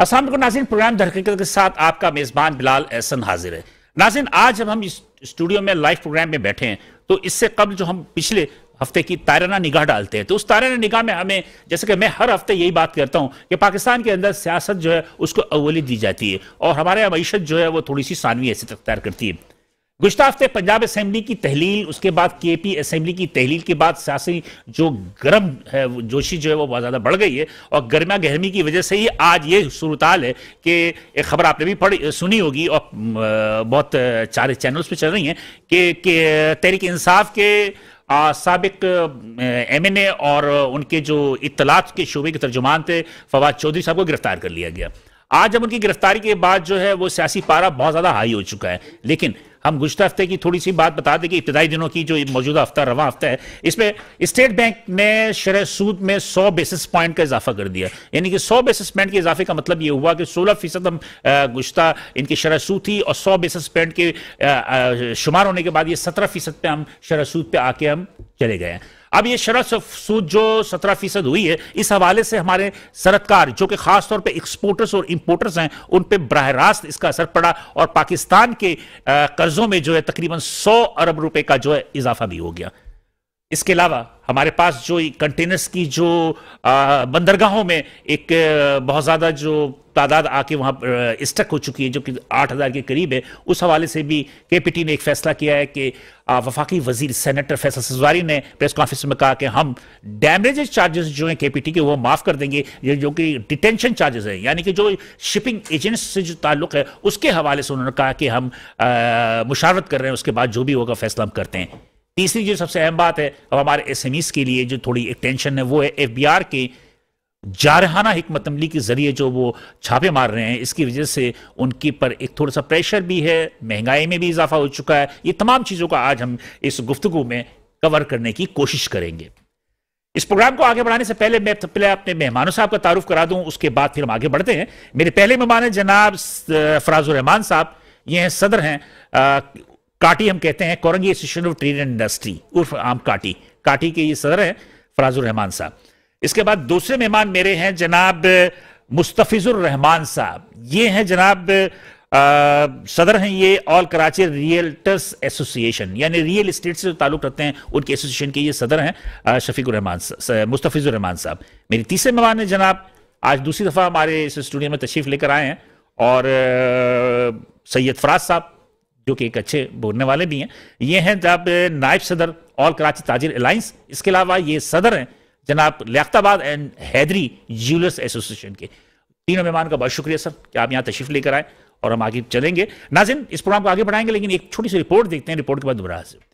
असल को नाजिन प्रोग्राम दरकत के साथ आपका मेज़बान बिलाल एहसन हाजिर है नाजिन आज जब हम इस स्टूडियो में लाइव प्रोग्राम में बैठे हैं तो इससे कबल जो हम पिछले हफ्ते की ताराना निगाह डालते हैं तो उस ताराना निगाह में हमें जैसे कि मैं हर हफ्ते यही बात करता हूं कि पाकिस्तान के अंदर सियासत जो है उसको अवली दी जाती है और हमारे यहाँ मीशत जो है वो थोड़ी सी सानवी ऐसी तख्तार करती है गुज्त हफ्ते पंजाब असेंबली की तहलील उसके बाद के पी असेंबली की तहलील के बाद सियासी जो गर्म है जोशी जो है वो बहुत ज़्यादा बढ़ गई है और गर्मा गहमी की वजह से ही आज ये सूरताल है कि एक खबर आपने भी पढ़ी सुनी होगी और बहुत चार चैनल्स पे चल रही हैं कि, कि तहरीक इंसाफ के सबक एम एन ए और उनके जो इतलात के शोबे के तर्जुमान थे फवाद चौधरी साहब को गिरफ्तार कर लिया गया आज जब उनकी गिरफ्तारी के बाद जो है वो सियासी पारा बहुत ज़्यादा हाई हो चुका है लेकिन हम गुजत हफ्ते की थोड़ी सी बात बता दें कि इब्तदाई दिनों की जो मौजूदा हफ्ता रवा हफ्ता है इसमें स्टेट बैंक ने शरह सूद में 100 बेसिस पॉइंट का इजाफा कर दिया यानी कि 100 बेसिस पॉइंट के इजाफे का मतलब यह हुआ कि 16 फीसद हम गुजत इनकी शरह सूद थी और 100 बेसिस पॉइंट के शुमार होने के बाद ये 17 फीसद पर हम शरह सूद पर आके हम चले गए हैं अब ये शरत सूद जो सत्रह फीसद हुई है इस हवाले से हमारे सरकार जो कि खासतौर पर एक्सपोर्टर्स और इंपोर्टर्स हैं उन पर बरह रास्त इसका असर पड़ा और पाकिस्तान के कर्जों में जो है तकरीबन सौ अरब रुपए का जो है इजाफा भी हो गया इसके अलावा हमारे पास जो कंटेनर्स की जो बंदरगाहों में एक बहुत ज़्यादा जो तादाद आके वहाँ स्टक हो चुकी है जो कि आठ हज़ार के करीब है उस हवाले से भी के पी टी ने एक फैसला किया है कि वफाकी वजीर सेनेटर फैसल सजवारी ने प्रेस कॉन्फ्रेंस में कहा कि हम डैमेज चार्जेस जो हैं के पी टी के वो माफ़ कर देंगे ये जो कि डिटेंशन चार्जेस हैं यानी कि जो शिपिंग एजेंट्स से जो ताल्लुक है उसके हवाले से उन्होंने कहा कि हम मुशावरत कर रहे हैं उसके बाद जो भी होगा फैसला हम करते हैं तीसरी जो सबसे अहम बात है अब हमारे एस के लिए जो थोड़ी एक टेंशन है वो है एफ के जारहाना हिकमत अमली के ज़रिए जो वो छापे मार रहे हैं इसकी वजह से उनके पर एक थोड़ा सा प्रेशर भी है महंगाई में भी इजाफा हो चुका है ये तमाम चीज़ों का आज हम इस गुफ्तु में कवर करने की कोशिश करेंगे इस प्रोग्राम को आगे बढ़ाने से पहले मैं पहले अपने मेहमानों साहब का तारुफ करा दूं उसके बाद फिर हम आगे बढ़ते हैं मेरे पहले मेहमान हैं जनाब फराजुर रहमान साहब ये हैं सदर हैं काटी हम कहते हैं Korangi association of trade and industry उर्फ आम काटी काटी के ये सदर है फराजुर रहमान साहब इसके बाद दूसरे मेहमान मेरे हैं जनाब मुस्तफिजुर रहमान साहब ये हैं जनाब आ, सदर हैं ये ऑल कराची रियल्टर्स एसोसिएशन यानी रियल इस्टेट से जो ताल्लुक रखते हैं उनके एसोसिएशन के ये सदर हैं शफीक रहमान मुस्तफिजुर रहमान साहब मेरे तीसरे मेहमान हैं जनाब आज दूसरी दफ़ा हमारे इस स्टूडियो में तशरीफ लेकर आए हैं और सैयद फराज साहब जो कि एक अच्छे बोलने वाले भी हैं ये हैं जब नायब सदर ऑल कराची ताजिर अलाइंस इसके अलावा ये सदर हैं जनाब Liaquatabad and Hyderi jewellers association के तीनों मेहमान का बहुत शुक्रिया सर कि आप यहाँ तशरीफ लेकर आए और हम आगे चलेंगे नाजिन इस प्रोग्राम को आगे बढ़ाएंगे लेकिन एक छोटी सी रिपोर्ट देखते हैं रिपोर्ट के बाद दोबारा हाजिर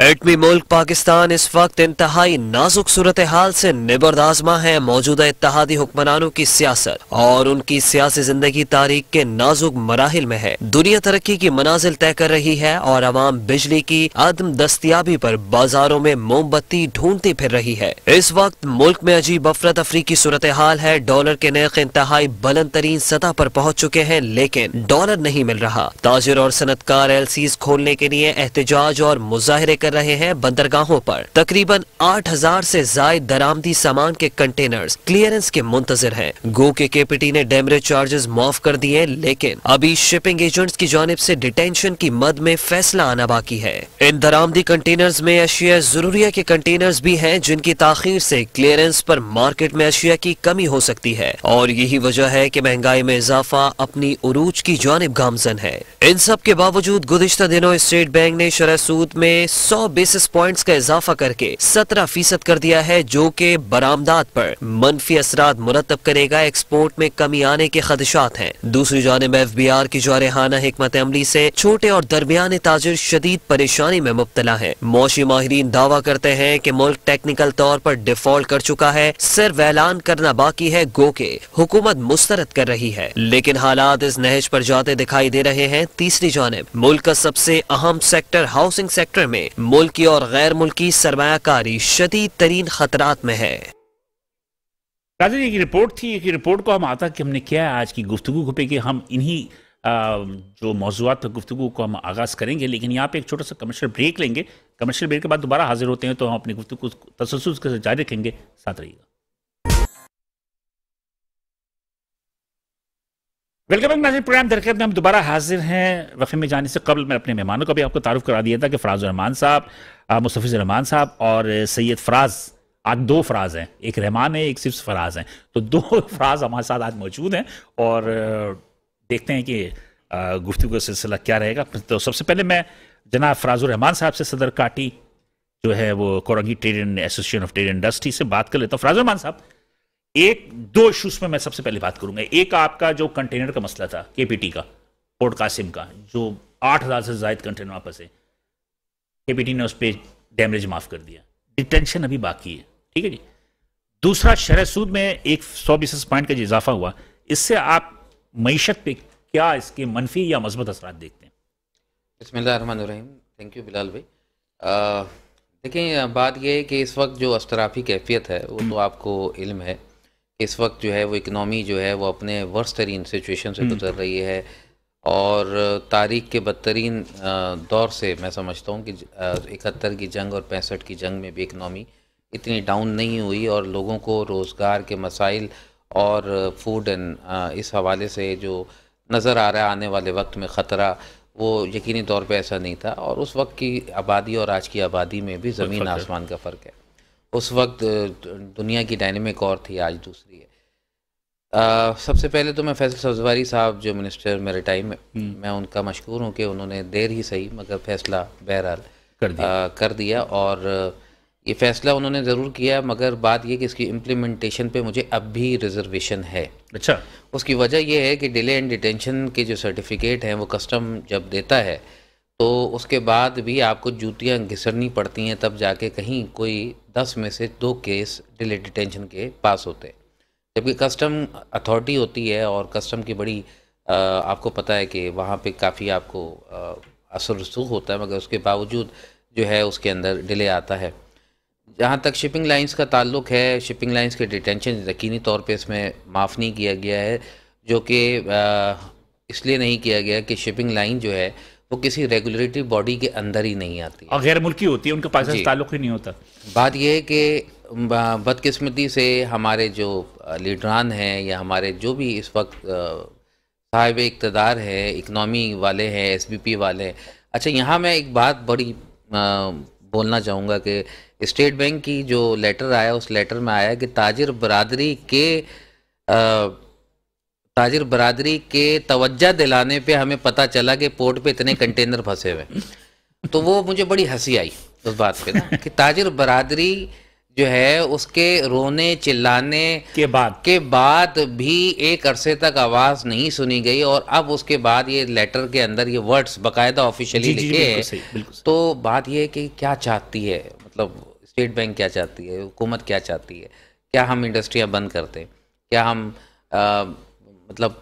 एटमी मुल्क पाकिस्तान इस वक्त इंतहाई नाजुक सूरत हाल से निबरदाजमा है मौजूदा इतिहादी हुक्मरानों की सियासत और उनकी सियासी जिंदगी तारीख के नाजुक मराहल में है दुनिया तरक्की की मनाजिल तय कर रही है और आवाम बिजली की आदम दस्तियाबी पर बाजारों में मोमबत्ती ढूंढती फिर रही है इस वक्त मुल्क में अजीब अफरत अफरी की सूरत हाल है डॉलर के नेक इंतहाई बुलंद तरीन सतह पर पहुँच चुके हैं लेकिन डॉलर नहीं मिल रहा ताजर और सनतकार एल खोलने के लिए एहतजाज और मुजाहरे कर रहे हैं बंदरगाहों पर तकरीबन 8000 हजार ऐसी जायद दरामदी सामान के कंटेनर्स क्लियरेंस के मुंतजर हैं गो के केपीटी ने डेमरेज चार्जेस माफ कर दिए लेकिन अभी शिपिंग एजेंट्स की जानब ऐसी डिटेंशन की मद में फैसला आना बाकी है इन दरामदी कंटेनर्स में अशिया जरूरिया के कंटेनर्स भी हैं जिनकी ताखिर ऐसी क्लियरेंस पर मार्केट में अशिया की कमी हो सकती है और यही वजह है की महंगाई में इजाफा अपनी उरूज की जानब गामजन है इन सब के बावजूद गुजशत दिनों स्टेट बैंक ने शरा सूद में 100 बेसिस पॉइंट्स का इजाफा करके 17 फीसद कर दिया है जो कि बरामदात पर मनफी असरा मुरतब करेगा एक्सपोर्ट में कमी आने के खदशात हैं दूसरी जानब एफ बी आर की जारहाना हमत अमली से छोटे और दरमियाने ताजर शदीद परेशानी में मुबतला है मौसी माहरीन दावा करते हैं कि मुल्क टेक्निकल तौर पर डिफॉल्ट कर चुका है सिर्फ ऐलान करना बाकी है गो के हुकूमत मुस्तरद कर रही है लेकिन हालात इस नहज पर जाते दिखाई दे रहे हैं तीसरी जानब मुल्क का सबसे अहम सेक्टर हाउसिंग सेक्टर में मुल्की और गैर मुल्की सरमाकारी शदीद तरीन खतरात में है राजन एक रिपोर्ट थी एक रिपोर्ट को हम आता कि हमने क्या आज की गुफ्तु को पे कि हम इन्हीं जो मौजूद पर गुफ्तु को हम आगाज़ करेंगे लेकिन यहाँ पे एक छोटा सा कमर्शियल ब्रेक लेंगे कमर्शियल ब्रेक के बाद दोबारा हाजिर होते हैं तो हम अपनी गुफ्तु को तसलसल के साथ जारी रखेंगे साथ रहिएगा वेलकम बैक नाजिर प्रोग्राम दरकत में हम दोबारा हाजिर हैं वफ़े में जाने से कबल मैं अपने मेहमानों का भी आपको तारुफ करा दिया था कि फ़राज रहमान साहब मुस्तफ़ रहमान साहब और सैयद फ़राज़ आज दो फ़राज हैं एक रहमान है एक सिर्फ फ़राज हैं तो दो फ़राज हमारे साथ आज मौजूद हैं और देखते हैं कि गुफ्तु का सिलसिला क्या रहेगा तो सबसे पहले मैं जनाब फ़राज़ुररहमान साहब से सदर काटी जो है वो Korangi trade and association of trade industry से बात कर लेता हूँ फ़राज़ुररहमान साहब एक दो इशूज में मैं सबसे पहले बात करूंगा एक आपका जो कंटेनर का मसला था केपीटी का पोर्ट कासिम का जो आठ हज़ार से जायद कंटेनर वापस है केपीटी ने उस पर डैमरेज माफ़ कर दिया डिटेंशन अभी बाकी है ठीक है जी दूसरा शरह सूद में एक सौ बीस पॉइंट का जो इजाफा हुआ इससे आप मीशत पे क्या इसके मनफी या मजबूत असरा देखते हैं थैंक यू बिलाल भाई देखें बात यह है कि इस वक्त जो अस्तराफी कैफियत है वो तो आपको इल्म है इस वक्त जो है वो इकनॉमी जो है वो अपने वर्ष तरीन सिचुएशन से हम्म। गुजर रही है और तारीख के बदतरीन दौर से मैं समझता हूँ कि इकहत्तर की जंग और पैंसठ की जंग में भी इकनॉमी इतनी डाउन नहीं हुई और लोगों को रोज़गार के मसाइल और फूड एंड इस हवाले से जो नज़र आ रहा है आने वाले वक्त में ख़तरा वो यकीनी तौर पे ऐसा नहीं था और उस वक्त की आबादी और आज की आबादी में भी ज़मीन आसमान का फ़र्क है उस वक्त दुनिया की डायनेमिक और थी आज दूसरी है आ, सबसे पहले तो मैं फैसल सब्जवारी साहब जो मिनिस्टर मेरे टाइम में हम्म। मैं उनका मशहूर हूँ कि उन्होंने देर ही सही मगर फैसला बहरहाल कर दिया कर दिया और ये फैसला उन्होंने ज़रूर किया मगर बात यह कि इसकी इम्प्लीमेंटेशन पे मुझे अब भी रिजर्वेशन है अच्छा उसकी वजह यह है कि डिले एंड डिटेंशन के जो सर्टिफिकेट हैं वो कस्टम जब देता है तो उसके बाद भी आपको जूतियाँ घिसरनी पड़ती हैं तब जाके कहीं कोई दस में से दो केस डिले डिटेंशन के पास होते हैं जबकि कस्टम अथॉरिटी होती है और कस्टम की बड़ी आ, आपको पता है कि वहाँ पे काफ़ी आपको असर रसूख होता है मगर उसके बावजूद जो है उसके अंदर डिले आता है जहाँ तक शिपिंग लाइंस का ताल्लुक है शिपिंग लाइंस के डिटेंशन यकीनी तौर पे इसमें माफ़ नहीं किया गया है जो कि इसलिए नहीं किया गया कि शिपिंग लाइन जो है वो किसी रेगुलेटरी बॉडी के अंदर ही नहीं आती और गैर मुल्की होती है उनका पाकिस्तान से ताल्लुक ही नहीं होता बात यह है कि बदकिस्मती से हमारे जो लीडरान हैं या हमारे जो भी इस वक्त साहिब इकतदार है इकनॉमी वाले हैं एस वाले हैं अच्छा यहाँ मैं एक बात बड़ी आ, बोलना चाहूँगा कि स्टेट बैंक की जो लेटर आया उस लेटर में आया कि ताजिर बरदरी के आ, ताजिर बरादरी के तवज्जा दिलाने पे हमें पता चला कि पोर्ट पे इतने कंटेनर फंसे हुए तो वो मुझे बड़ी हंसी आई उस बात पे ना कि ताजिर बरादरी जो है उसके रोने चिल्लाने के बाद के बाद भी एक अरसे तक आवाज़ नहीं सुनी गई और अब उसके बाद ये लेटर के अंदर ये वर्ड्स बकायदा ऑफिशियली लिखे तो बात ये है कि क्या चाहती है मतलब स्टेट बैंक क्या चाहती है हुकूमत क्या चाहती है क्या हम इंडस्ट्रियाँ बंद करते हैं क्या हम आ, मतलब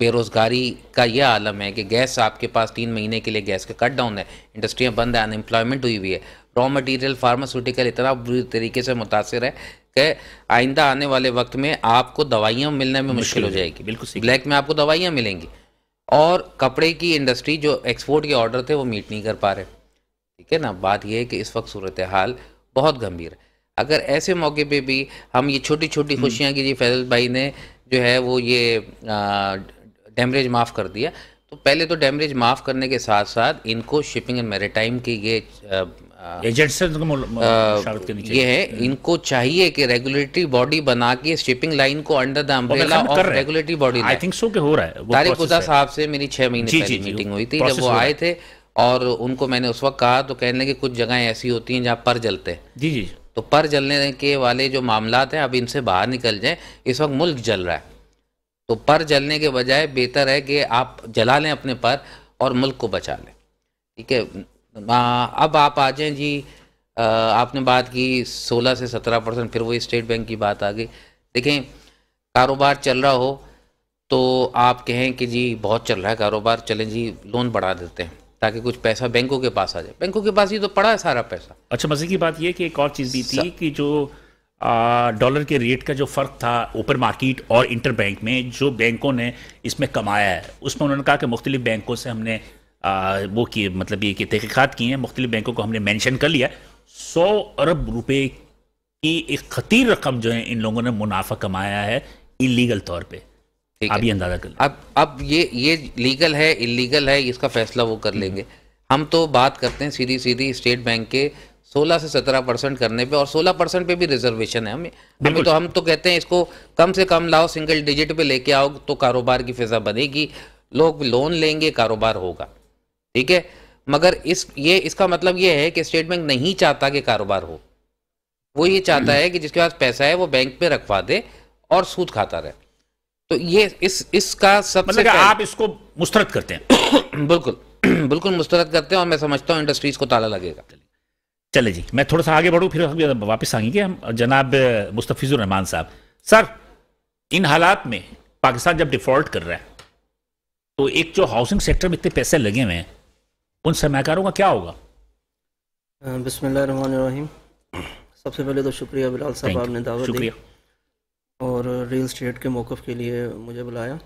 बेरोज़गारी का यह आलम है कि गैस आपके पास तीन महीने के लिए गैस का कट डाउन है इंडस्ट्रियाँ बंद है अनएम्प्लॉयमेंट हुई हुई है रॉ मटेरियल फार्मास्यूटिकल इतना बुरी तरीके से मुतासर है कि आइंदा आने वाले वक्त में आपको दवाइयाँ मिलने में मुश्किल हो जाएगी बिल्कुल ब्लैक में आपको दवाइयाँ मिलेंगी और कपड़े की इंडस्ट्री जो एक्सपोर्ट के ऑर्डर थे वो मीट नहीं कर पा रहे ठीक है ना बात यह है कि इस वक्त सूरत हाल बहुत गंभीर है अगर ऐसे मौके पे भी हम ये छोटी छोटी हम्म। खुशियाँ की जी फैजल भाई ने जो है वो ये डैमरेज माफ़ कर दिया तो पहले तो डैमरेज माफ़ करने के साथ साथ इनको शिपिंग एंड मेरेटाइम की ये एजेंट्स ये है हम्म। इनको चाहिए कि रेगुलेटरी बॉडी बना के शिपिंग लाइन को under the umbrella of regulatory body I think so के हो रहा है तारिक खुदा साहब से मेरी छः महीने पहले मीटिंग हुई थी जब वो आए थे और उनको मैंने उस वक्त कहा तो कहने लगे कुछ जगहें ऐसी होती हैं जहाँ पर जलते हैं जी जी तो पर जलने के वाले जो मामला हैं अब इनसे बाहर निकल जाएं इस वक्त मुल्क जल रहा है तो पर जलने के बजाय बेहतर है कि आप जला लें अपने पर और मुल्क को बचा लें ठीक है हाँ, अब आप आ जाएं जी आपने बात की 16 से 17 परसेंट फिर वही स्टेट बैंक की बात आ गई देखें कारोबार चल रहा हो तो आप कहें कि जी बहुत चल रहा है कारोबार चलें जी लोन बढ़ा देते हैं ताकि कुछ पैसा बैंकों के पास आ जाए बैंकों के पास ही तो पड़ा है सारा पैसा अच्छा मजे की बात यह कि एक और चीज़ भी थी कि जो डॉलर के रेट का जो फ़र्क था ओपन मार्केट और इंटर बैंक में जो बैंकों ने इसमें कमाया है उसमें उन्होंने कहा कि मुख्तलिफ बैंकों से हमने आ, वो किए मतलब ये कि तहकीक़ात की हैं मुख्तलिफ बैंकों को हमने मैंशन कर लिया सौ अरब रुपये की एक खतीर रकम जो है इन लोगों ने मुनाफा कमाया है इलीगल तौर पर आप ये अंदाजा कर अब अब ये ये लीगल है इलीगल है इसका फैसला वो कर लेंगे हम तो बात करते हैं सीधी सीधी स्टेट बैंक के 16 से 17 परसेंट करने पे और 16 परसेंट पे भी रिजर्वेशन है हमें हमें तो हम तो कहते हैं इसको कम से कम लाओ सिंगल डिजिट पे लेके आओ तो कारोबार की फिजा बनेगी लोग लोन लेंगे कारोबार होगा ठीक है मगर इस ये इसका मतलब ये है कि स्टेट बैंक नहीं चाहता कि कारोबार हो वो ये चाहता हम्म। है कि जिसके पास पैसा है वो बैंक पे रखवा दे और सूद खाता रहे तो ये इस इसका सबसे मतलब आप इसको मुस्तरद करते हैं बिल्कुल बिल्कुल मुस्तरद करते हैं और मैं समझता हूँ इंडस्ट्रीज को ताला लगेगा चले जी मैं थोड़ा सा आगे बढ़ूँ फिर वापस आएंगे हम जनाब मुस्तफ़ीज़ुर साहब सर इन हालात में पाकिस्तान जब डिफॉल्ट कर रहा है तो एक जो हाउसिंग सेक्टर में इतने पैसे लगे हुए हैं उन सरमाकारों का क्या होगा बसमिल सबसे पहले तो शुक्रिया बिलाल साहब आपने दावत दिया और रियल इस्टेट के मौक़ के लिए मुझे बुलाया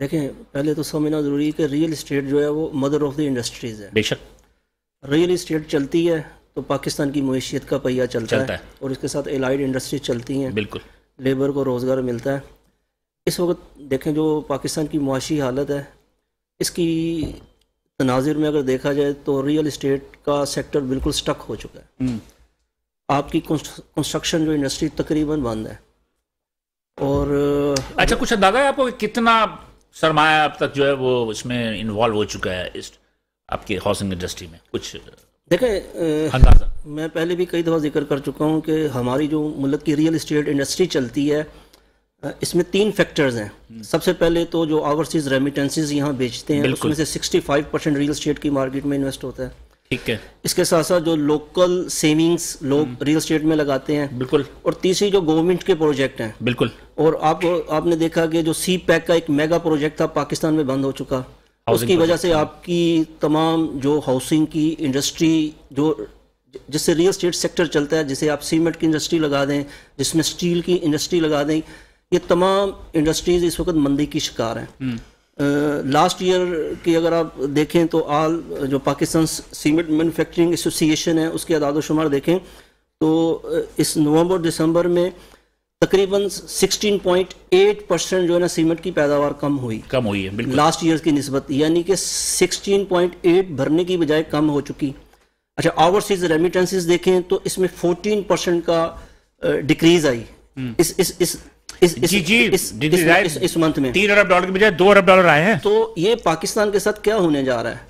देखें पहले तो समझना ज़रूरी है कि रियल इस्टेट जो है वो मदर ऑफ़ द इंडस्ट्रीज़ है बेशक रियल इस्टेट चलती है तो पाकिस्तान की मैशियत का पहिया चलता, चलता है, है और इसके साथ एलाइड इंडस्ट्री चलती हैं बिल्कुल लेबर को रोज़गार मिलता है इस वक्त देखें जो पाकिस्तान की मुआशी हालत है इसकी तनाजिर में अगर देखा जाए तो रियल इस्टेट का सेक्टर बिल्कुल स्टक हो चुका है हम्म। आपकी कंस्ट्रक्शन जो इंडस्ट्री तकरीबन बंद है और अच्छा कुछ अंदाजा है आपको कितना सरमाया अब तक जो है वो इसमें इन्वॉल्व हो चुका है इस आपकी हाउसिंग इंडस्ट्री में कुछ देखें अंदाजा मैं पहले भी कई दफ़ा जिक्र कर चुका हूँ कि हमारी जो मुल्क की रियल इस्टेट इंडस्ट्री चलती है इसमें तीन फैक्टर्स हैं हम्म। सबसे पहले तो जो ओवरसीज रेमिटेंसेज यहाँ बेचते हैं उसमें से 65 परसेंट रियल स्टेट की मार्केट में इन्वेस्ट होता है ठीक है इसके साथ साथ जो लोकल सेविंग्स लोग रियल हम्म। स्टेट में लगाते हैं बिल्कुल और तीसरी जो गवर्नमेंट के प्रोजेक्ट हैं बिल्कुल और आप आपने देखा कि जो सी पैक का एक मेगा प्रोजेक्ट था पाकिस्तान में बंद हो चुका उसकी वजह से हाँ। आपकी तमाम जो हाउसिंग की इंडस्ट्री जो जिससे रियल स्टेट सेक्टर चलता है जिसे आप सीमेंट की इंडस्ट्री लगा दें जिसमें स्टील की इंडस्ट्री लगा दें ये तमाम इंडस्ट्रीज इस वक्त मंदी की शिकार हैं हम्म। लास्ट ईयर की अगर आप देखें तो आल जो पाकिस्तान सीमेंट मैन्युफैक्चरिंग एसोसिएशन है उसके अदादोशुमार देखें तो इस नवंबर दिसंबर में तकरीबन 16.8 परसेंट जो है ना सीमेंट की पैदावार कम हुई कम हुई है बिल्कुल लास्ट ईयर की नस्बत यानी कि 16.8 भरने की बजाय कम हो चुकी अच्छा ओवरसीज रेमिटेंसेज देखें तो इसमें 14 परसेंट का डिक्रीज आई हम्म। इस इस इस इस मंथ में तीन अरब डॉलर के बजाय दो अरब डॉलर आए हैं तो ये पाकिस्तान के साथ क्या होने जा रहा है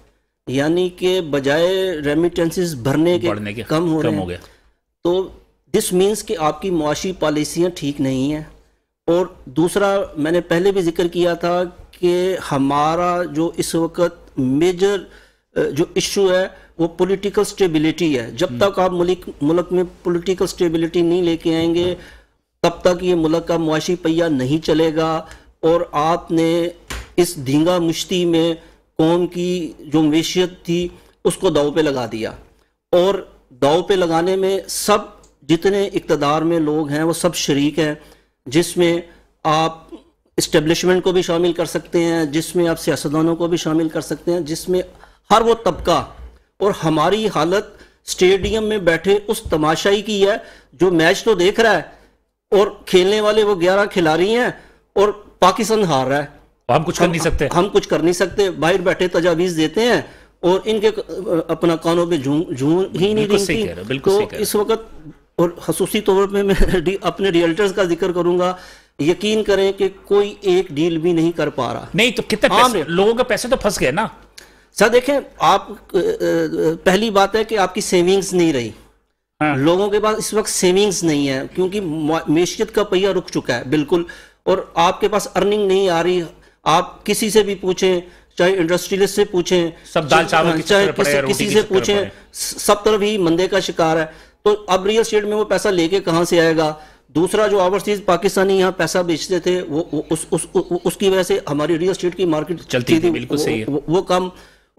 यानी कि बजाय रेमिटेंसेस भरने के, के कम हो रहे हैं तो दिस मीन्स कि आपकी मुआशी पॉलिसियाँ ठीक नहीं हैं और दूसरा मैंने पहले भी जिक्र किया था कि हमारा जो इस वक्त मेजर जो इशू है वो पॉलिटिकल स्टेबिलिटी है जब हम्म। तक आप मुल्क मुल्क में पॉलिटिकल स्टेबिलिटी नहीं लेके आएंगे तब तक ये मुल्क का मुआशी पहिया नहीं चलेगा और आपने इस धींगा मुश्ती में कौम की जो मवेशियत थी उसको दाव पे लगा दिया और दाव पे लगाने में सब जितने इकतदार में लोग हैं वो सब शरीक हैं जिसमें आप इस्टेब्लिशमेंट को भी शामिल कर सकते हैं जिसमें आप सियासतदानों को भी शामिल कर सकते हैं जिसमें हर वो तबका और हमारी हालत स्टेडियम में बैठे उस तमाशाई की है जो मैच तो देख रहा है और खेलने वाले वो ग्यारह खिलाड़ी हैं और पाकिस्तान हार रहा है हम कुछ हम, कर नहीं सकते हम कुछ कर नहीं सकते बाहर बैठे तजावीज देते हैं और इनके अपना कानों पे झूम ही नहीं रिंगती तो इस वक्त और खसूसी तौर पर मैं डी, अपने रियल्टर्स का जिक्र करूंगा यकीन करें कि कोई एक डील भी नहीं कर पा रहा नहीं तो कितने पैसे, लोगों के पैसे तो फंस गए ना सर देखें आप पहली बात है कि आपकी सेविंग्स नहीं रही हाँ। लोगों के पास इस वक्त सेविंग्स नहीं है क्योंकि मीशियत का पहिया रुक चुका है बिल्कुल और आपके पास अर्निंग नहीं आ रही आप किसी से भी पूछें चाहे इंडस्ट्रियलिस्ट से पूछें सब दाल चावल चाहे किसी, किसी से पूछें सब तरफ ही मंदे का शिकार है तो अब रियल स्टेट में वो पैसा लेके कहाँ से आएगा दूसरा जो ओवरसीज पाकिस्तानी यहाँ पैसा बेचते थे वो, वो उस, उस, उसकी वजह से हमारी रियल स्टेट की मार्केट चलती थी, बिल्कुल सही है वो कम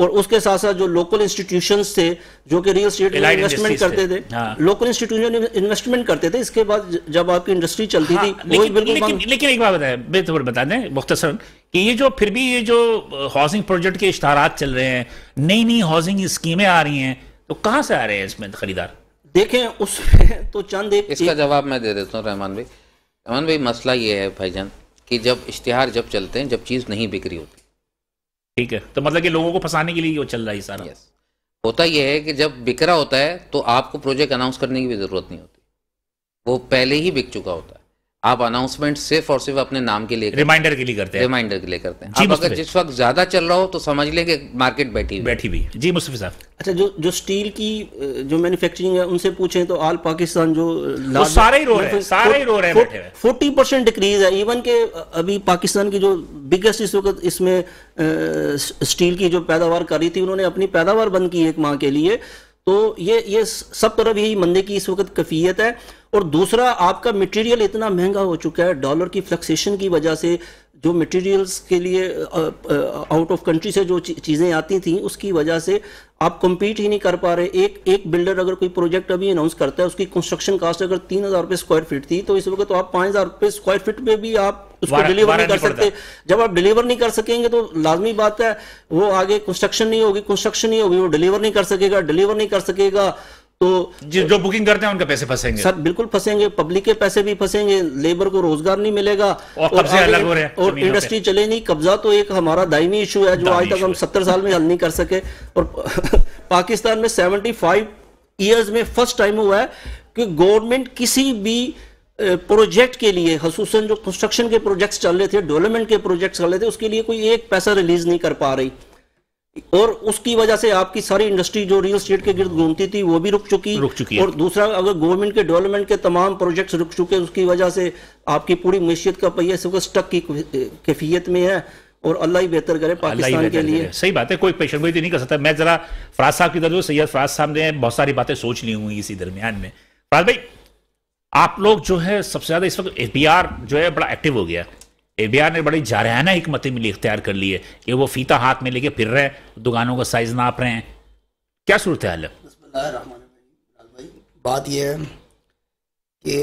और उसके साथ साथ जो लोकल इंस्टीट्यूशन थे जो कि रियल स्टेट में इन्वेस्टमेंट करते थे लोकल इंस्टीट्यूशन इन्वेस्टमेंट करते थे इसके बाद जब आपकी इंडस्ट्री चलती हाँ, थी लेकिन, एक बात बताए बेतबर बता दें मुख्तसर कि ये जो फिर भी ये जो हाउसिंग प्रोजेक्ट के इश्तहारात चल रहे हैं नई नई हाउसिंग स्कीमें आ रही हैं तो कहाँ से आ रहे हैं इसमें खरीदार देखें उसमें तो चंद एक इसका जवाब मैं दे देता हूँ रहमान भाई रहमान भाई मसला ये है भाईजान कि जब इश्तहार जब चलते हैं जब चीज़ नहीं बिक्री होती ठीक है तो मतलब कि लोगों को फंसाने के लिए वो चल रहा है सारा yes. होता यह है कि जब बिक रहा होता है तो आपको प्रोजेक्ट अनाउंस करने की भी ज़रूरत नहीं होती वो पहले ही बिक चुका होता है आप अनाउंसमेंट सिर्फ और सिर्फ अपने नाम के लिए रिमाइंडर के लिए करते हैं रिमाइंडर के लिए करते हैं आप अगर जिस वक्त ज्यादा चल रहा हो तो समझ लें कि मार्केट बैठी हुई बैठी हुई जी मुस्तफी साहब अच्छा जो जो स्टील की जो मैन्युफैक्चरिंग है उनसे पूछें तो ऑल पाकिस्तान जो तो सारे ही रो रहे हैं सारे ही रो रहे हैं फोर्टी परसेंट डिक्रीज है इवन के अभी पाकिस्तान की जो बिगेस्ट इस वक्त इसमें स्टील की जो पैदावार कर रही थी उन्होंने अपनी पैदावार बंद की एक माह के लिए तो ये ये सब तरफ यही मंदे की इस वक्त कफीयत है और दूसरा आपका मटेरियल इतना महंगा हो चुका है डॉलर की फ्लक्सेशन की वजह से जो मटेरियल्स के लिए आउट ऑफ कंट्री से जो चीज़ें आती थी उसकी वजह से आप कम्पीट ही नहीं कर पा रहे एक एक बिल्डर अगर कोई प्रोजेक्ट अभी अनाउंस करता है उसकी कंस्ट्रक्शन कास्ट अगर तीन हज़ार रुपये स्क्वायर फीट थी तो इस वक्त तो आप पाँच हज़ार रुपये स्क्वायर फीट पे भी आप उसको डिलीवर नहीं कर सकते जब आप डिलीवर नहीं कर सकेंगे तो लाजमी बात है वो आगे कंस्ट्रक्शन नहीं होगी कंस्ट्रक्शन नहीं होगी वो डिलीवर नहीं कर सकेगा डिलीवर नहीं कर सकेगा तो जो बुकिंग करते हैं उनके पैसे फंसेंगे सर बिल्कुल फंसेंगे पब्लिक के पैसे भी फंसेंगे लेबर को रोजगार नहीं मिलेगा और, कब्जे अलग हो रहे हैं और इंडस्ट्री चले नहीं कब्जा तो एक हमारा दायमी इशू है जो आज तक हम सत्तर साल में हल नहीं कर सके और पाकिस्तान में सेवेंटी फाइव ईयर्स में फर्स्ट टाइम हुआ है कि गवर्नमेंट किसी भी प्रोजेक्ट के लिए खसूस जो कंस्ट्रक्शन के प्रोजेक्ट्स चल रहे थे डेवलपमेंट के प्रोजेक्ट्स चल रहे थे उसके लिए कोई एक पैसा रिलीज नहीं कर पा रही और उसकी वजह से आपकी सारी इंडस्ट्री जो रियल स्टेट के गिर्द घूमती थी वो भी रुक चुकी रुक चुकी और दूसरा अगर गवर्नमेंट के डेवलपमेंट के तमाम प्रोजेक्ट्स रुक चुके उसकी वजह से आपकी पूरी मैशियत का पहिया सबको स्टक की कैफियत में है और अल्लाह ही बेहतर करे पाकिस्तान के लिए सही बात है कोई पेशनगोई नहीं कर सकता मैं जरा फराज साहब की तरफ सैयद फराज साहब ने बहुत सारी बातें सोच ली हुई इसी दरमियान में फराज भाई आप लोग जो है सबसे ज्यादा इस वक्त एफ जो है बड़ा एक्टिव हो गया एडीआर ने बड़ी जारहाना हमत मिली इख्तियार कर ली है ये वो फीता हाथ में लेके फिर रहे दुकानों का साइज नाप रहे हैं क्या सूरत हाल है बात यह है कि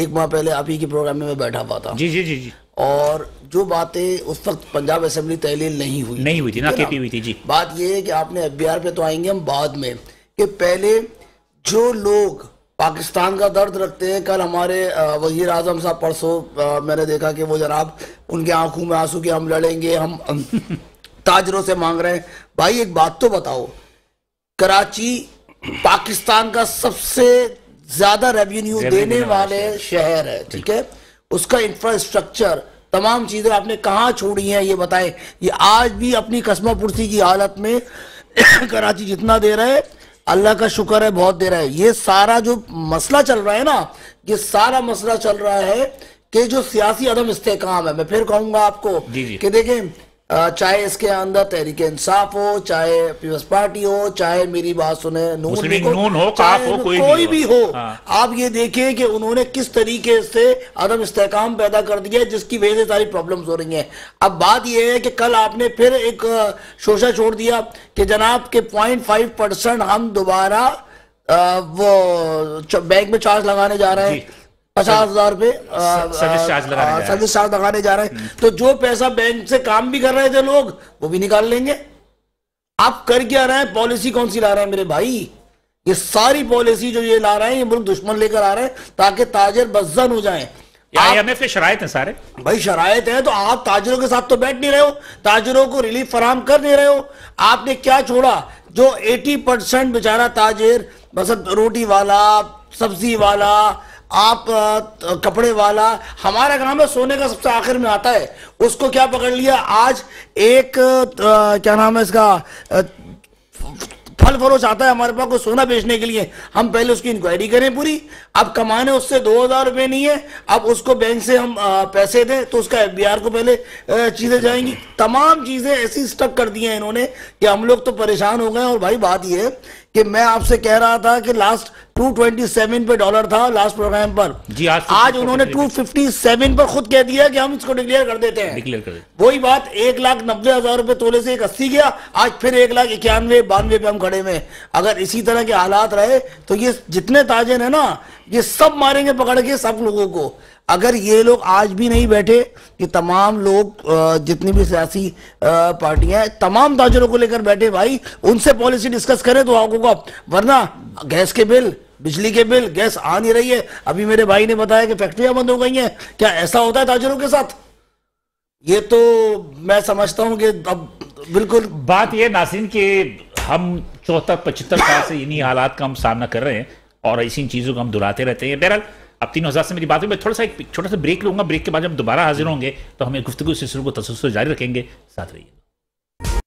एक माह पहले आप ही के प्रोग्राम में मैं बैठा हुआ था जी जी जी जी और जो बातें उस वक्त पंजाब असेंबली तहलील नहीं हुई नहीं हुई थी ना केपी हुई थी जी बात यह है कि आपने एफ पे तो आएंगे हम बाद में कि पहले जो लोग पाकिस्तान का दर्द रखते हैं कल हमारे वजीर आजम साहब परसों मैंने देखा कि वो जनाब उनके आंखों में आंसू के हम लड़ेंगे हम ताजरों से मांग रहे हैं भाई एक बात तो बताओ कराची पाकिस्तान का सबसे ज्यादा रेवेन्यू देने वाले शहर है ठीक है उसका इंफ्रास्ट्रक्चर तमाम चीजें आपने कहाँ छोड़ी हैं ये बताएं ये आज भी अपनी कस्मा पुर्सी की हालत में कराची जितना दे रहे हैं अल्लाह का शुक्र है बहुत दे रहा है ये सारा जो मसला चल रहा है ना ये सारा मसला चल रहा है कि जो सियासी अदम इस्तेकाम है मैं फिर कहूंगा आपको कि देखें चाहे इसके अंदर तहरीक इंसाफ हो चाहे पीपल्स पार्टी हो चाहे मेरी बात सुने नून हो, हो, हो कोई, कोई भी हो, हो। हाँ। आप ये देखिए कि उन्होंने किस तरीके से अदम इस्तेकाम पैदा कर दिया जिसकी वजह से सारी प्रॉब्लम्स हो रही हैं अब बात यह है कि कल आपने फिर एक शोशा छोड़ दिया कि जनाब के पॉइंट फाइव परसेंट हम दोबारा वो बैंक में चार्ज लगाने जा रहे हैं पचास हजार रुपए सर्विस चार्ज लगाने जा रहे हैं तो जो पैसा बैंक से काम भी कर रहे थे लोग वो भी निकाल लेंगे आप कर क्या रहे हैं पॉलिसी कौन सी ला रहे हैं मेरे भाई ये सारी पॉलिसी जो ये ला रहे हैं ये मुल्क दुश्मन लेकर आ रहे हैं ताकि ताजर बजन हो जाए आईएमएफ है सारे भाई शराय है तो आप ताजरों के साथ तो बैठ नहीं रहे हो ताजरों को रिलीफ फराम कर नहीं रहे हो आपने क्या छोड़ा जो 80 परसेंट बेचारा ताजिर बस रोटी वाला सब्जी वाला आप कपड़े वाला हमारा काम है सोने का सबसे आखिर में आता है उसको क्या पकड़ लिया आज एक क्या नाम है इसका फल फरोश आता है हमारे पास को सोना बेचने के लिए हम पहले उसकी इंक्वायरी करें पूरी अब कमाने उससे दो हज़ार रुपये नहीं है अब उसको बैंक से हम पैसे दें तो उसका एफ को पहले चीज़ें जाएंगी तमाम चीज़ें ऐसी स्टक कर दी हैं इन्होंने कि हम लोग तो परेशान हो गए और भाई बात यह है कि मैं आपसे कह रहा था कि लास्ट 227 पे डॉलर था लास्ट प्रोग्राम पर जी आज, तो आज उन्होंने 257 पर खुद कह दिया कि हम इसको डिक्लेयर कर देते हैं डिक्लेयर कर वही बात एक लाख नब्बे हजार रुपए तोले से एक अस्सी गया आज फिर एक लाख इक्यानवे बानवे पे हम खड़े में अगर इसी तरह के हालात रहे तो ये जितने ताजे है ना ये सब मारेंगे पकड़ के सब लोगों को अगर ये लोग आज भी नहीं बैठे ये तमाम लोग जितनी भी सियासी पार्टियां हैं तमाम ताजरों को लेकर बैठे भाई उनसे पॉलिसी डिस्कस करें तो को वरना गैस के बिल बिजली के बिल गैस आ नहीं रही है अभी मेरे भाई ने बताया कि फैक्ट्रियां बंद हो गई हैं क्या ऐसा होता है ताजरों के साथ ये तो मैं समझता हूँ कि अब बिल्कुल बात ये नासिन कि हम चौहत्तर पचहत्तर साल से इन्हीं हालात का हम सामना कर रहे हैं और ऐसी चीज़ों को हम दुराते रहते हैं बहरहाल अब तीन हजार से मेरी बात हुई मैं थोड़ा सा एक छोटा सा ब्रेक लूंगा ब्रेक के बाद जब दोबारा हाजिर होंगे तो हमें गुफ्तु सिलसिले को तसलसल जारी रखेंगे साथ रहिए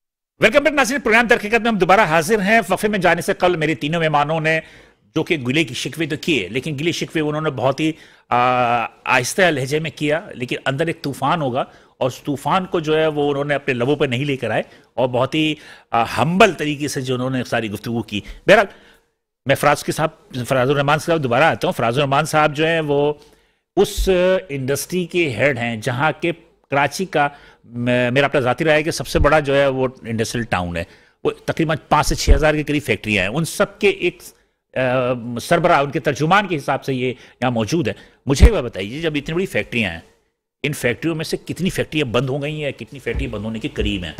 वेलकम बैक नासिर प्रोग्राम तरीक़त में हम दोबारा हाजिर हैं वफे में जाने से कल मेरे तीनों मेहमानों ने जो कि गिले की शिकवे तो किए लेकिन गिले शिकवे उन्होंने बहुत ही आहिस्ता लहजे में किया लेकिन अंदर एक तूफ़ान होगा और उस तूफ़ान को जो है वो उन्होंने अपने लबों पर नहीं लेकर आए और बहुत ही हम्बल तरीके से जो उन्होंने सारी गुफ्तु की बहरहाल मैं फराज के साहब फ़राज़ुररहमान रहमान साहब दोबारा आता हूँ फराजुर रहमान साहब जो है वो उस इंडस्ट्री के हेड हैं जहाँ के कराची का मेरा अपना ज़ाती राय कि सबसे बड़ा जो है वो इंडस्ट्रियल टाउन है वो तकरीबन पाँच से छः हज़ार के करीब फैक्ट्रियाँ हैं उन सब के एक सरबरा उनके तर्जुमान के हिसाब से ये यहाँ मौजूद है मुझे वह बताइए जब इतनी बड़ी फैक्ट्रियाँ हैं इन फैक्ट्रियों में से कितनी फैक्ट्रियाँ बंद हो गई हैं कितनी फैक्ट्रियाँ बंद होने के करीब हैं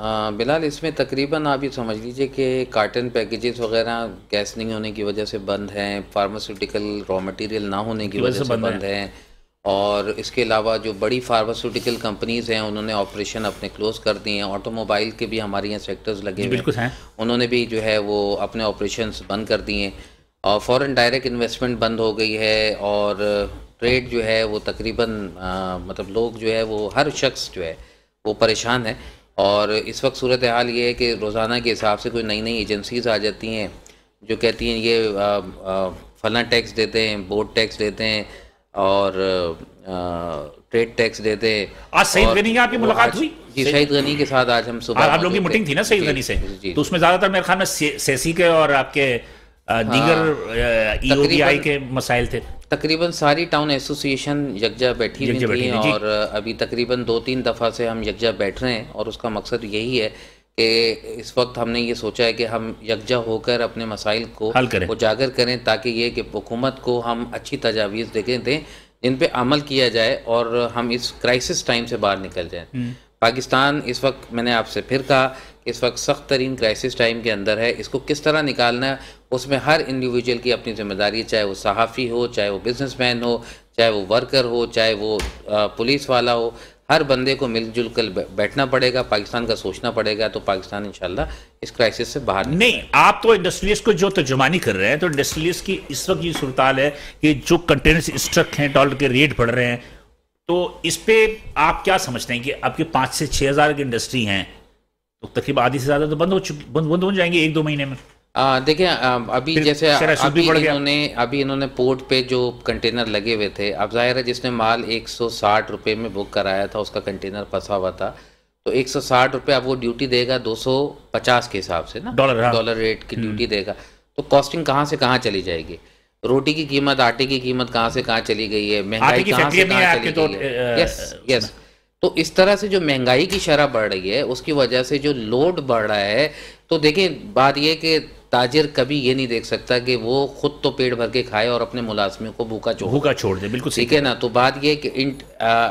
बिलहाल बिलाल इसमें तकरीबन आप ये समझ लीजिए कि कार्टन पैकेजेस वगैरह गैस नहीं होने की वजह से बंद हैं फार्मास्यूटिकल रॉ मटेरियल ना होने की वजह से बंद, बंद हैं है। और इसके अलावा जो बड़ी फार्मास्यूटिकल कंपनीज़ हैं उन्होंने ऑपरेशन अपने क्लोज़ कर दिए हैं ऑटोमोबाइल के भी हमारे यहाँ सेक्टर्स लगे हैं उन्होंने भी जो है वो अपने ऑपरेशन बंद कर दिए और फॉरन डायरेक्ट इन्वेस्टमेंट बंद हो गई है और ट्रेड जो है वो तकरीबन मतलब लोग जो है वो हर शख्स जो है वो परेशान है और इस वक्त सूरत हाल ये है कि रोज़ाना के हिसाब से कोई नई नई एजेंसीज आ जाती हैं जो कहती हैं ये आ, फला टैक्स देते हैं बोर्ड टैक्स देते हैं और ट्रेड टैक्स देते हैं आज सईद गनी की आपकी मुलाकात हुई जी सईद गनी के साथ आज हम सुबह आप लोगों की मीटिंग थी ना सईद गनी से तो उसमें ज़्यादातर मेरे ख्याल में सेसी के और आपके दीगर ईओडीआई हाँ। e के मसाइल थे तकरीबन सारी टाउन एसोसिएशन यकजा बैठी हुई थी और अभी तकरीबन दो तीन दफ़ा से हम यकजा बैठ रहे हैं और उसका मकसद यही है कि इस वक्त हमने ये सोचा है कि हम यकजा होकर अपने मसाइल को हल करें उजागर करें ताकि ये कि हुकूमत को हम अच्छी तजावीज़ देखें दें जिन पर अमल किया जाए और हम इस क्राइसिस टाइम से बाहर निकल जाएं हम्म। पाकिस्तान इस वक्त मैंने आपसे फिर कहा इस वक्त सख्त तरीन क्राइसिस टाइम के अंदर है इसको किस तरह निकालना है उसमें हर इंडिविजुअल की अपनी जिम्मेदारी है चाहे वो सहाफ़ी हो चाहे वो बिजनेसमैन हो चाहे वो वर्कर हो चाहे वो पुलिस वाला हो हर बंदे को मिलजुल कर बैठना पड़ेगा पाकिस्तान का सोचना पड़ेगा तो पाकिस्तान इंशाल्लाह इस क्राइसिस से बाहर नहीं आप तो इंडस्ट्रीज को जो तर्जुमानी कर रहे हैं तो इंडस्ट्रीज की इस वक्त ये सूरत है कि जो कंटेनर स्ट्रक हैं डॉलर के रेट बढ़ रहे हैं तो इस पर आप क्या समझते हैं कि आपके पाँच से छः हज़ार की इंडस्ट्री हैं तो तकरीबन आधी से ज़्यादा तो बंद हो चुकी बंद बंद हो जाएंगे एक दो महीने में देखिए अभी जैसे अभी इन्होंने अभी इन्होंने पोर्ट पे जो कंटेनर लगे हुए थे अब जाहिर है जिसने माल एक सौ में बुक कराया था उसका कंटेनर फंसा हुआ था तो एक सौ अब वो ड्यूटी देगा 250 के हिसाब से ना डॉलर हाँ। डॉलर रेट की हम्म। ड्यूटी देगा तो कॉस्टिंग कहाँ से कहाँ चली जाएगी रोटी की कीमत आटे की कीमत कहाँ से कहाँ चली गई है महंगाई कहाँ से कहाँ चली तो, गई है यस यस तो इस तरह से जो महंगाई की शरह बढ़ रही है उसकी वजह से जो लोड बढ़ रहा है तो देखें बात यह कि ताजिर कभी ये नहीं देख सकता कि वो खुद तो पेट भर के खाए और अपने मुलाजमियों को भूखा छोड़ भूखा छोड़ दे बिल्कुल ठीक है ना तो बात यह कि इन आ,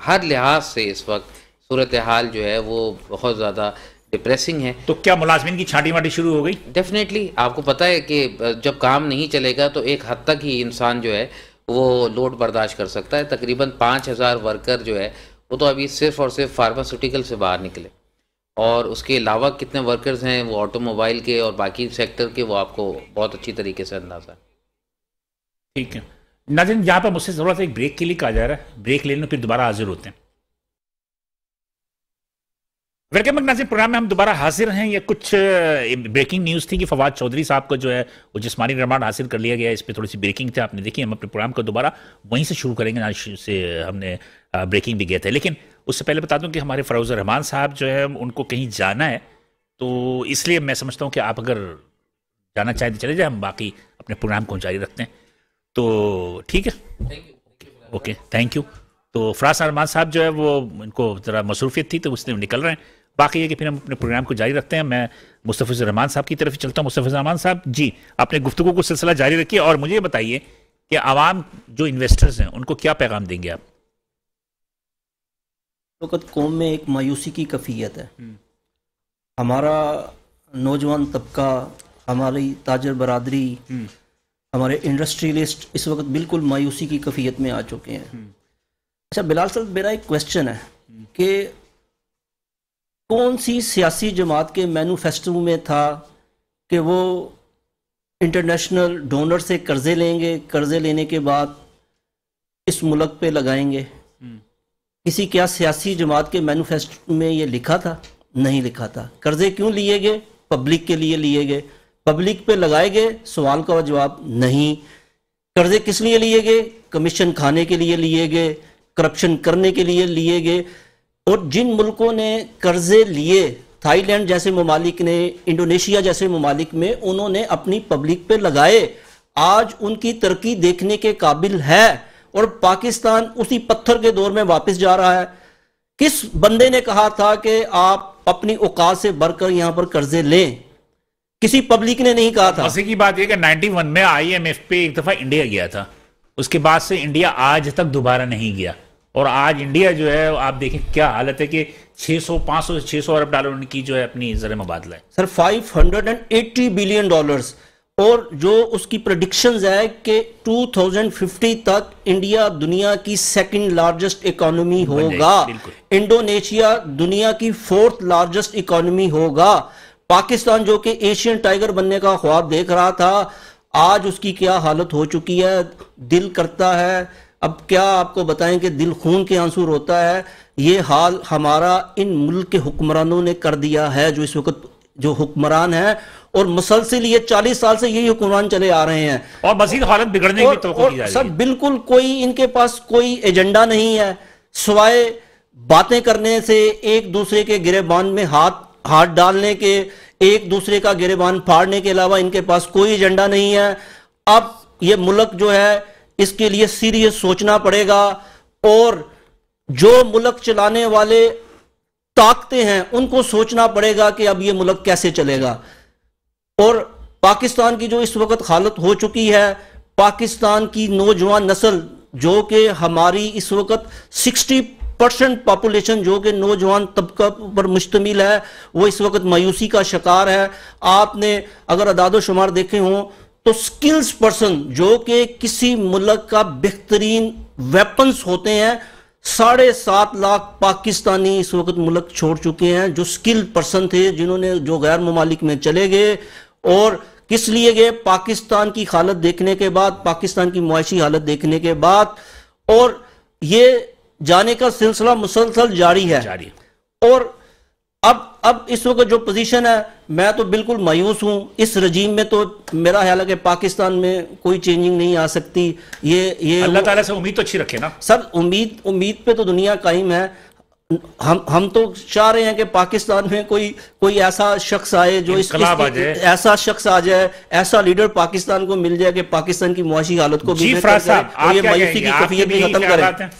हर लिहाज से इस वक्त सूरत हाल जो है वो बहुत ज़्यादा डिप्रेसिंग है तो क्या मुलाजमन की छाटी माटी शुरू हो गई डेफिनेटली आपको पता है कि जब काम नहीं चलेगा तो एक हद तक ही इंसान जो है वो लोड बर्दाश्त कर सकता है तकरीबन पाँच हज़ार वर्कर जो है वो तो अभी सिर्फ और सिर्फ फार्मास्यूटिकल से बाहर निकले और उसके अलावा कितने वर्कर्स हैं वो ऑटोमोबाइल के और बाकी सेक्टर के वो आपको बहुत अच्छी तरीके से अंदाजा है ठीक है नाजिन यहाँ पर मुझसे ज़रूरत एक ब्रेक के लिए कहा जा रहा है ब्रेक लेने फिर दोबारा हाजिर होते हैं वेलकम बैक नाजिर प्रोग्राम में हम दोबारा हाजिर हैं ये कुछ ब्रेकिंग न्यूज़ थी कि फवाद चौधरी साहब का जो है वो जिसमानी रिमांड हासिल कर लिया गया है इस पर थोड़ी सी ब्रेकिंग थी आपने देखी हम अपने प्रोग्राम को दोबारा वहीं से शुरू करेंगे आज से हमने ब्रेकिंग भी गए थे लेकिन उससे पहले बता दूं कि हमारे फरोज़ रहमान साहब जो है उनको कहीं जाना है तो इसलिए मैं समझता हूँ कि आप अगर जाना चाहें तो चले जाए हम बाकी अपने प्रोग्राम को जारी रखते हैं तो ठीक है ओके थैंक यू तो फराज रहमान साहब जो है वो इनको ज़रा मसरूफियत थी तो उसने निकल रहे हैं बाकी ये कि फिर हम अपने प्रोग्राम को जारी रखते हैं मैं रहमान साहब की तरफ चलता हूँ रहमान साहब जी आपने गुफ्तु को सिलसिला जारी रखिए और मुझे बताइए कि आवाम जो इन्वेस्टर्स हैं उनको क्या पैगाम देंगे आप वक्त कौम में एक मायूसी की कफ़ीत है हमारा नौजवान तबका हमारी ताजर बरदरी हमारे इंडस्ट्रियलिस्ट इस वक्त बिल्कुल मायूसी की कफ़ीत में आ चुके हैं अच्छा बिलाल सर मेरा एक क्वेश्चन है कि कौन सी सियासी जमात के मैनुफेस्टो में था कि वो इंटरनेशनल डोनर से कर्जे लेंगे कर्जे लेने के बाद इस मुल्क पे लगाएंगे हम्म। किसी क्या सियासी जमात के मैनुफेस्टो में ये लिखा था नहीं लिखा था कर्जे क्यों लिए गए पब्लिक के लिए लिए गए पब्लिक पे लगाए गए सवाल का जवाब नहीं कर्जे किस लिए लिए गए कमीशन खाने के लिए लिए गए करप्शन करने के लिए लिए गए और जिन मुल्कों ने कर्जे लिए थाईलैंड जैसे ममालिक ने इंडोनेशिया जैसे ममालिक में उन्होंने अपनी पब्लिक पे लगाए आज उनकी तरक्की देखने के काबिल है और पाकिस्तान उसी पत्थर के दौर में वापस जा रहा है किस बंदे ने कहा था कि आप अपनी औकात से बढ़कर यहां पर कर्जे लें किसी पब्लिक ने नहीं कहा था की बात यह कि 91 में आईएमएफ पे एक दफा इंडिया गया था उसके बाद से इंडिया आज तक दोबारा नहीं गया और आज इंडिया जो है आप देखें क्या हालत है कि 600 500 से 600 अरब डॉलर उनकी जो है अपनी जर मुबादला है सर 580 बिलियन डॉलर्स और जो उसकी प्रडिक्शंस है कि 2050 तक इंडिया दुनिया की सेकंड लार्जेस्ट इकोनॉमी होगा इंडोनेशिया दुनिया की फोर्थ लार्जेस्ट इकोनॉमी होगा पाकिस्तान जो कि एशियन टाइगर बनने का ख्वाब देख रहा था आज उसकी क्या हालत हो चुकी है दिल करता है अब क्या आपको बताएं कि दिल खून के आंसू रोता है ये हाल हमारा इन मुल्क के हुक्मरानों ने कर दिया है जो इस वक्त जो हुक्मरान है और मुसलसिल ये चालीस साल से यही हुक्मरान चले आ रहे हैं और मजीद हालत बिगड़ने और, की तो सर बिल्कुल कोई इनके पास कोई एजेंडा नहीं है सिवाय बातें करने से एक दूसरे के गिरेबान में हाथ हाथ डालने के एक दूसरे का गिरेबान फाड़ने के अलावा इनके पास कोई एजेंडा नहीं है अब ये मुल्क जो है इसके लिए सीरियस सोचना पड़ेगा और जो मुल्क चलाने वाले ताकते हैं उनको सोचना पड़ेगा कि अब ये मुल्क कैसे चलेगा और पाकिस्तान की जो इस वक्त हालत हो चुकी है पाकिस्तान की नौजवान नस्ल जो कि हमारी इस वक्त 60 परसेंट पॉपुलेशन जो कि नौजवान तबका पर मुश्तमिल है वो इस वक्त मायूसी का शिकार है आपने अगर अदादोशुमार देखे हों तो स्किल्स पर्सन जो कि किसी मुल्क का बेहतरीन वेपन्स होते हैं साढ़े सात लाख पाकिस्तानी इस वक्त मुल्क छोड़ चुके हैं जो स्किल्ड पर्सन थे जिन्होंने जो गैर ममालिक में चले गए और किस लिए गए पाकिस्तान की हालत देखने के बाद पाकिस्तान की मुआशी हालत देखने के बाद और ये जाने का सिलसिला मुसलसल जारी है जारी और अब इस वक्त जो पोजीशन है मैं तो बिल्कुल मायूस हूँ इस रजीम में तो मेरा ख्याल है कि पाकिस्तान में कोई चेंजिंग नहीं आ सकती ये ये अल्लाह ताला से उम्मीद तो अच्छी रखे ना सर उम्मीद उम्मीद पे तो दुनिया कायम है हम हम तो चाह रहे हैं कि पाकिस्तान में कोई कोई ऐसा शख्स आए जो इस, इस ऐसा शख्स आ जाए ऐसा लीडर पाकिस्तान को मिल जाए कि पाकिस्तान की मुआशी हालत को भी खत्म करे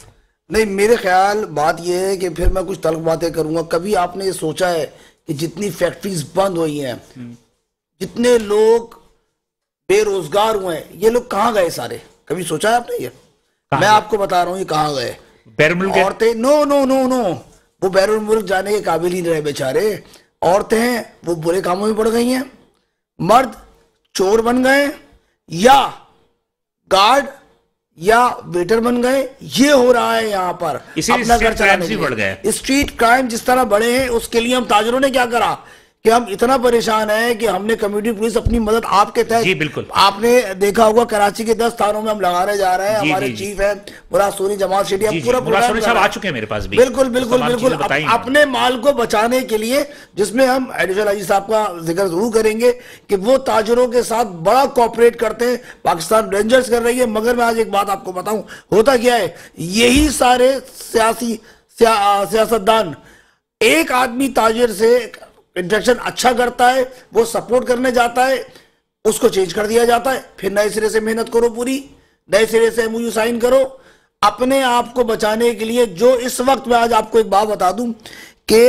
नहीं मेरे ख्याल बात यह है कि फिर मैं कुछ तलक बातें करूंगा कभी आपने ये सोचा है कि जितनी फैक्ट्रीज बंद हुई हैं हम्म। जितने लोग बेरोजगार हुए हैं ये लोग कहाँ गए सारे कभी सोचा है आपने ये मैं आपको बता रहा हूँ ये कहाँ गए औरतें नो नो नो नो वो बैरुल मुल्क जाने के काबिल ही रहे बेचारे औरतें वो बुरे कामों में पड़ गई हैं मर्द चोर बन गए या गार्ड या वेटर बन गए ये हो रहा है यहाँ पर अपना घर चलाने बढ़ गए स्ट्रीट क्राइम जिस तरह बढ़े हैं उसके लिए हम ताजरों ने क्या करा कि हम इतना परेशान है कि हमने कम्युनिटी पुलिस अपनी मदद आपके तहत बिल्कुल आपने देखा होगा कराची के दस थानों में हम लगाने जा रहे हैं हमारे चीफ है बुरा सोनी जमात शेटी हम पूरा प्रोग्राम साहब आ चुके हैं मेरे पास भी बिल्कुल बिल्कुल बिल्कुल अपने माल को बचाने के लिए जिसमें हम एडिशनल आई साहब का जिक्र जरूर करेंगे कि वो ताजरों के साथ बड़ा कॉपरेट करते हैं पाकिस्तान रेंजर्स कर रही है मगर मैं आज एक बात आपको बताऊं होता क्या है यही सारे सियासी सियासतदान एक आदमी ताजर से इंटरेक्शन अच्छा करता है वो सपोर्ट करने जाता है उसको चेंज कर दिया जाता है फिर नए सिरे से मेहनत करो पूरी नए सिरे से एमओयू साइन करो अपने आप को बचाने के लिए जो इस वक्त मैं आज आपको एक बात बता दूं कि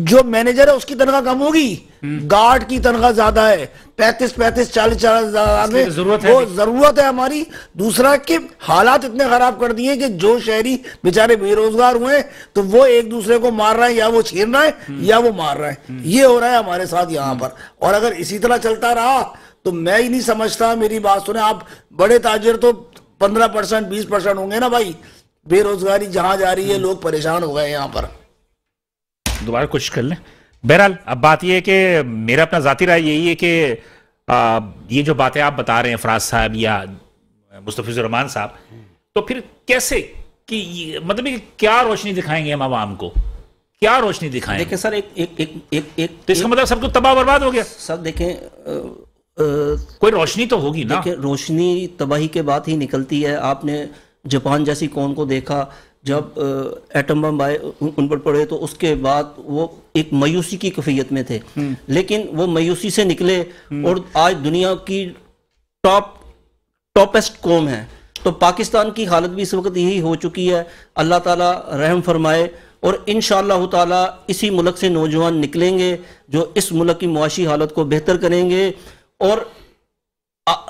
जो मैनेजर है उसकी तनख्वाह कम होगी हम्म। गार्ड की तनख्वाह ज्यादा है पैंतीस पैंतीस चालीस चालीस हजार तो जरूरत वो जरूरत है हमारी दूसरा कि हालात इतने खराब कर दिए कि जो शहरी बेचारे बेरोजगार हुए तो वो एक दूसरे को मार रहे है या वो छीन रहे हैं हम्म। या वो मार रहे है हम्म। ये हो रहा है हमारे साथ यहाँ पर और अगर इसी तरह चलता रहा तो मैं ही नहीं समझता मेरी बात सुने आप बड़े ताजिर तो पंद्रह परसेंट बीस परसेंट होंगे ना भाई बेरोजगारी जहां जा रही है लोग परेशान हो गए यहाँ पर दोबारा कोशिश कर लें बहरहाल अब बात यह है कि मेरा अपना ज़ाती राय यही है कि ये जो बातें आप बता रहे हैं फराज साहब या मुस्तफ़िजुररहमान साहब तो फिर कैसे कि मतलब क्या रोशनी दिखाएंगे हम आवाम को क्या रोशनी दिखाएंगे देखिए सर एक एक एक एक एक तो इसका एक, मतलब सबको तबाह बर्बाद हो गया सर देखें कोई रोशनी तो होगी ना रोशनी तबाही के बाद ही निकलती है आपने जापान जैसी कौन को देखा जब एटम बम आए उन पर पड़े तो उसके बाद वो एक मायूसी की कफियत में थे हम्म। लेकिन वो मायूसी से निकले हम्म। और आज दुनिया की टॉप टॉपेस्ट कौम है तो पाकिस्तान की हालत भी इस वक्त यही हो चुकी है अल्लाह ताला रहम फरमाए और इन ताला इसी मुल्क से नौजवान निकलेंगे जो इस मुल्क की मुआशी हालत को बेहतर करेंगे और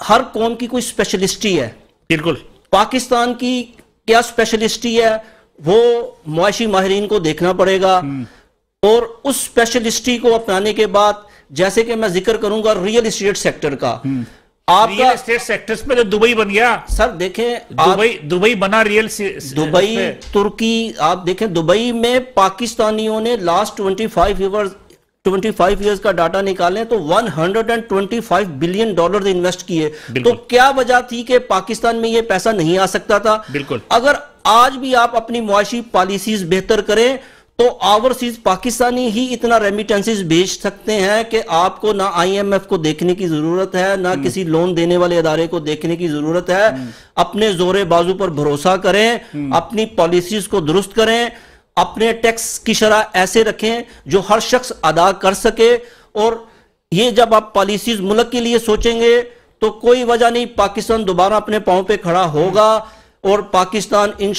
हर कौम की कोई स्पेशलिस्टी है बिल्कुल पाकिस्तान की क्या स्पेशलिस्टी है वो मुआशी माहरीन को देखना पड़ेगा हम्म। और उस स्पेशलिस्टी को अपनाने के बाद जैसे कि मैं जिक्र करूंगा रियल इस्टेट सेक्टर का हम्म। आपका स्टेट सेक्टर में जो दुबई बन गया सर देखें दुबई दुबई बना रियल दुबई तुर्की आप देखें दुबई में पाकिस्तानियों ने लास्ट 25 फाइव ईयर्स 25 इयर्स का डाटा निकालें तो 125 बिलियन डॉलर इन्वेस्ट किए तो क्या वजह थी कि पाकिस्तान में यह पैसा नहीं आ सकता था बिल्कुल अगर आज भी आप अपनी मुआशी पॉलिसीज बेहतर करें तो ओवरसीज पाकिस्तानी ही इतना रेमिटेंसेस भेज सकते हैं कि आपको ना आईएमएफ को देखने की जरूरत है ना हम्म। किसी लोन देने वाले अदारे को देखने की जरूरत है हम्म। अपने जोरे बाजू पर भरोसा करें हम्म। अपनी पॉलिसीज को दुरुस्त करें अपने टैक्स की शरह ऐसे रखें जो हर शख्स अदा कर सके और ये जब आप पॉलिसीज मुल्क के लिए सोचेंगे तो कोई वजह नहीं पाकिस्तान दोबारा अपने पाँव पे खड़ा होगा और पाकिस्तान इन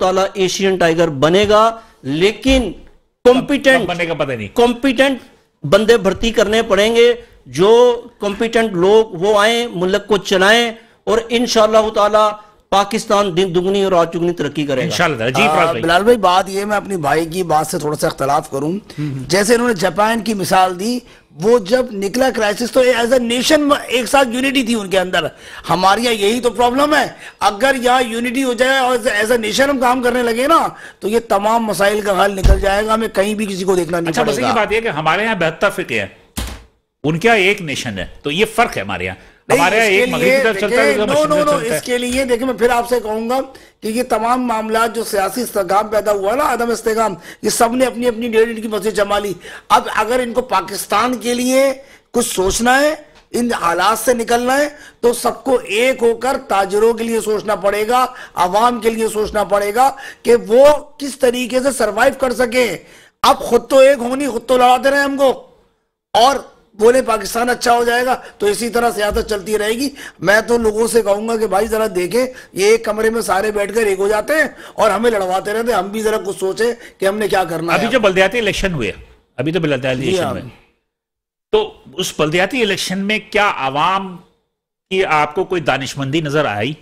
ताला एशियन टाइगर बनेगा लेकिन कॉम्पिटेंट बनने का पता नहीं कॉम्पिटेंट बंदे भर्ती करने पड़ेंगे जो कॉम्पिटेंट लोग वो आए मुल्क को चलाएं और इन ताला पाकिस्तान दिन दुगनी और आज दुगनी तरक्की करेगा हाँ, बिलाल भाई बात ये मैं अपनी भाई की बात से थोड़ा सा अख्तलाफ करूं जैसे इन्होंने जापान की मिसाल दी वो जब निकला क्राइसिस तो एज ए नेशन एक साथ यूनिटी थी उनके अंदर हमारे यहाँ यही तो प्रॉब्लम है अगर यहाँ यूनिटी हो जाए और एज ए नेशन हम काम करने लगे ना तो ये तमाम मसाइल का हल निकल जाएगा हमें कहीं भी किसी को देखना नहीं अच्छा बस ये बात है कि हमारे यहाँ बेहतर फिक्र है उनके यहाँ एक नेशन है तो ये फर्क है हमारे यहाँ इसके लिए देखिए मैं फिर आपसे कहूंगा कि ये तमाम मामला जो सियासी इस्तेकाम पैदा हुआ ना अदम इस्तेकाम ये सब ने अपनी अपनी डेढ़ इंच की मस्जिद जमा ली अब अगर इनको पाकिस्तान के लिए कुछ सोचना है इन हालात से निकलना है तो सबको एक होकर ताजरों के लिए सोचना पड़ेगा आवाम के लिए सोचना पड़ेगा कि वो किस तरीके से सरवाइव कर सके अब खुद तो एक होनी खुद तो लड़ाते रहे हमको और बोले पाकिस्तान अच्छा हो जाएगा तो इसी तरह सियासत चलती रहेगी मैं तो लोगों से कहूंगा कि भाई जरा देखें ये एक कमरे में सारे बैठकर एक हो जाते हैं और हमें लड़वाते रहते हम भी जरा कुछ सोचे कि हमने क्या करना अभी जो बलदयाती इलेक्शन हुए अभी तो बलदयाती हाँ। तो उस बलदयाती इलेक्शन में क्या आवाम की आपको कोई दानिशमंदी नजर आई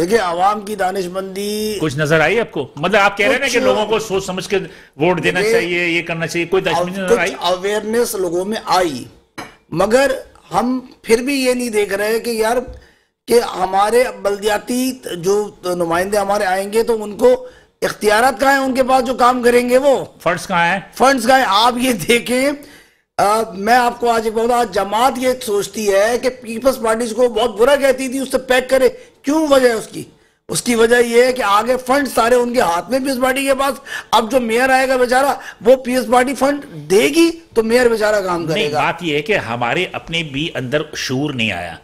देखिए आवाम की दानिशमंदी कुछ नजर आई आपको मतलब आप कह रहे हैं कि लोगों को सोच समझ के वोट देना चाहिए ये करना चाहिए कोई कुछ अवेयरनेस लोगों में आई मगर हम फिर भी ये नहीं देख रहे कि यार कि हमारे बल्दियाती जो नुमाइंदे हमारे आएंगे तो उनको इख्तियारत कहाँ है उनके पास जो काम करेंगे वो फंड्स कहाँ है फंड्स कहाँ है आप ये देखें मैं आपको आज एक बताऊँ जमात ये सोचती है कि पीपल्स पार्टी को बहुत बुरा कहती थी उससे पैक करे क्यों वजह है उसकी उसकी वजह यह है कि आगे फंड सारे उनके हाथ में पीएस पार्टी के पास अब जो मेयर आएगा बेचारा वो पीएस पार्टी फंड देगी तो मेयर बेचारा काम करेगा बात यह है कि हमारे अपने भी अंदर शूर नहीं आया